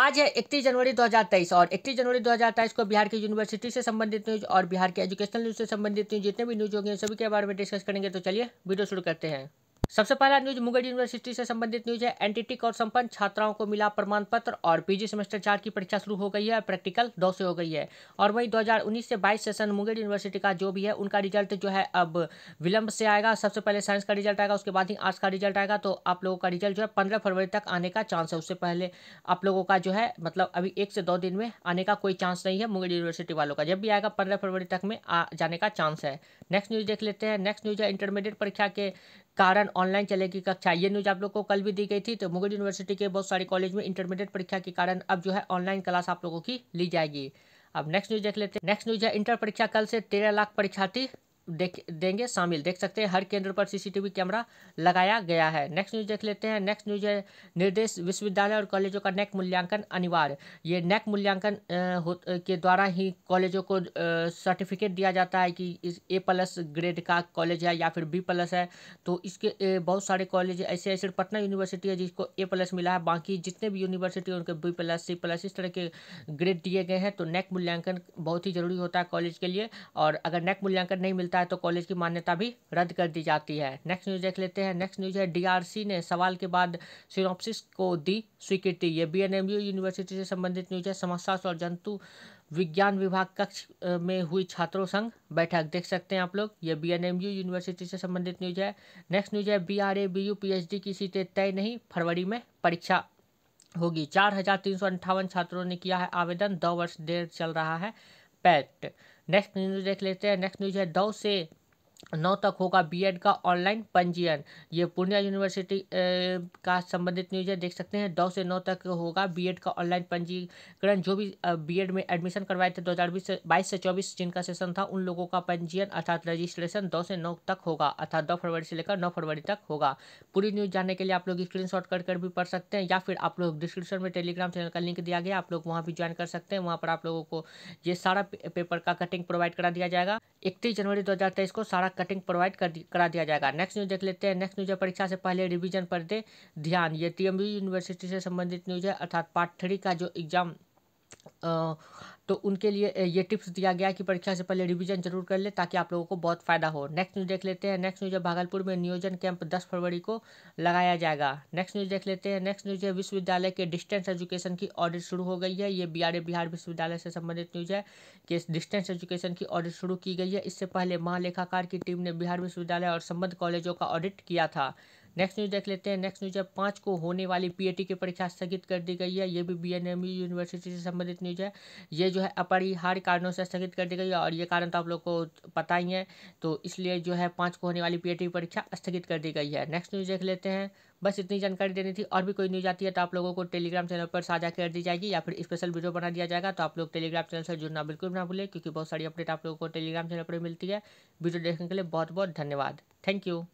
आज है इकतीस जनवरी 2023 और इकतीस जनवरी 2023 को बिहार की यूनिवर्सिटी से संबंधित न्यूज और बिहार के एजुकेशनल न्यूज से संबंधित न्यूज जितने भी न्यूज होंगे सभी के बारे में डिस्कस करेंगे तो चलिए वीडियो शुरू करते हैं सबसे पहला न्यूज मुंगेर यूनिवर्सिटी से संबंधित न्यूज है एनटीटिक और संपन्न छात्राओं को मिला प्रमाण पत्र और पीजी सेमेस्टर चार की परीक्षा शुरू हो गई है प्रैक्टिकल दो से हो गई है और वही 2019 से 22 सेशन मुंगेर यूनिवर्सिटी का जो भी है उनका रिजल्ट जो है अब विलंब से आएगा सबसे पहले साइंस का रिजल्ट आएगा उसके बाद ही आर्ट्स का रिजल्ट आएगा तो आप लोगों का रिजल्ट जो है पंद्रह फरवरी तक आने का चांस है उससे पहले आप लोगों का जो है मतलब अभी एक से दो दिन में आने का कोई चांस नहीं है मुंगेर यूनिवर्सिटी वालों का जब भी आएगा पंद्रह फरवरी तक में आ जाने का चांस है नेक्स्ट न्यूज देख लेते हैं नेक्स्ट न्यूज है इंटरमीडिएट परीक्षा के कारण ऑनलाइन चलेगी कक्षा ये न्यूज़ आप लोग को कल भी दी गई थी तो मुगल यूनिवर्सिटी के बहुत सारे कॉलेज में इंटरमीडिएट परीक्षा के कारण अब जो है ऑनलाइन क्लास आप लोगों की ली जाएगी अब नेक्स्ट न्यूज़ देख लेते हैं नेक्स्ट न्यूज़ है इंटर परीक्षा कल से तेरह लाख परीक्षार्थी देख देंगे शामिल देख सकते हैं हर केंद्र पर सीसीटीवी कैमरा लगाया गया है नेक्स्ट न्यूज देख लेते हैं नेक्स्ट न्यूज है निर्देश विश्वविद्यालय और कॉलेजों का नेक मूल्यांकन अनिवार्य ये नेक मूल्यांकन के द्वारा ही कॉलेजों को सर्टिफिकेट दिया जाता है कि इस ए प्लस ग्रेड का कॉलेज है या फिर बी प्लस है तो इसके बहुत सारे कॉलेज ऐसे ऐसे पटना यूनिवर्सिटी है जिसको ए प्लस मिला है बाकी जितने भी यूनिवर्सिटी उनके बी प्लस सी प्लस इस तरह के ग्रेड दिए गए हैं तो नेक मूल्यांकन बहुत ही जरूरी होता है कॉलेज के लिए और अगर नेक मूल्यांकन नहीं मिलता मिलता है तो कॉलेज की मान्यता भी रद्द कर दी जाती है नेक्स्ट न्यूज़ देख लेते हैं नेक्स्ट न्यूज़ है डीआरसी ने सवाल के बाद सिनोप्सिस को दी स्वीकृति ये बी यूनिवर्सिटी से संबंधित न्यूज़ है समस्या और जंतु विज्ञान विभाग कक्ष में हुई छात्रों संघ बैठक देख सकते हैं आप लोग ये बी यूनिवर्सिटी से संबंधित न्यूज़ है नेक्स्ट न्यूज़ है B R A B U P H D की सीटें तय नहीं फरवरी में परीक्षा होगी चार हजार तीन सौ अंठावन छात्रों ने किया है आवेदन दो वर्ष देर चल रहा है पैट नेक्स्ट न्यूज़ देख लेते हैं नेक्स्ट न्यूज़ है दौ से नौ तक होगा बीएड का ऑनलाइन पंजीयन ये पूर्णिया यूनिवर्सिटी का संबंधित न्यूज है देख सकते हैं दो से नौ तक होगा बीएड का ऑनलाइन पंजीकरण जो भी बीएड में एडमिशन करवाए थे दो हज़ार बीस से बाईस से चौबीस जिनका सेशन था उन लोगों का पंजीयन अर्थात रजिस्ट्रेशन दो से नौ तक होगा अर्थात दो फरवरी से लेकर नौ फरवरी तक होगा पूरी न्यूज़ जानने के लिए आप लोग स्क्रीन शॉट कर कर भी पढ़ सकते हैं या फिर आप लोग डिस्क्रिप्शन में टेलीग्राम चैनल का लिंक दिया गया आप लोग वहाँ भी ज्वाइन कर सकते हैं वहाँ पर आप लोगों को ये सारा पेपर का कटिंग प्रोवाइड करा दिया जाएगा इकतीस जनवरी 2023 को सारा कटिंग प्रोवाइड कर दि, करा दिया जाएगा नेक्स्ट न्यूज देख लेते हैं नेक्स्ट न्यूज है परीक्षा से पहले रिवीजन पर दे ध्यान ये टीएमबी यूनिवर्सिटी से संबंधित न्यूज है अर्थात पार्ट थ्री का जो एग्जाम तो उनके लिए ये टिप्स दिया गया कि परीक्षा से पहले रिवीजन जरूर कर ले ताकि आप लोगों को बहुत फायदा हो नेक्स्ट न्यूज़ देख लेते हैं नेक्स्ट न्यूज़ है भागलपुर में नियोजन कैंप 10 फरवरी को लगाया जाएगा नेक्स्ट न्यूज़ देख लेते हैं नेक्स्ट न्यूज़ है विश्वविद्यालय के डिस्टेंस एजुकेशन की ऑडिट शुरू हो गई है ये बी बिहार विश्वविद्यालय से संबंधित न्यूज़ है कि डिस्टेंस एजुकेशन की ऑडिट शुरू की गई है इससे पहले महालेखाकार की टीम ने बिहार विश्वविद्यालय और संबद्ध कॉलेजों का ऑडिट किया था नेक्स्ट न्यूज़ देख लेते हैं नेक्स्ट न्यूज़ है पाँच को होने वाली पीएटी की परीक्षा स्थगित कर दी गई है ये भी बीएनएमयू यूनिवर्सिटी e से संबंधित न्यूज़ है ये जो है अपरिहार्य कारणों से स्थगित कर दी गई है और ये कारण तो आप लोग को पता ही है तो इसलिए जो है पाँच को होने वाली पी की परीक्षा स्थगित कर दी गई है नेक्स्ट न्यूज़ देख लेते हैं बस इतनी जानकारी देनी थी और भी कोई न्यूज़ आती है तो आप लोगों को टेलीग्राम चैनल पर साझा कर दी जाएगी या फिर स्पेशल वीडियो बना दिया जाएगा तो आप लोग टेलीग्राम चैनल से जुड़ना बिल्कुल ना भूलें क्योंकि बहुत सारी अपडेट आप लोगों को टेलीग्राम चैनल पर मिलती है वीडियो देखने के लिए बहुत बहुत धन्यवाद थैंक यू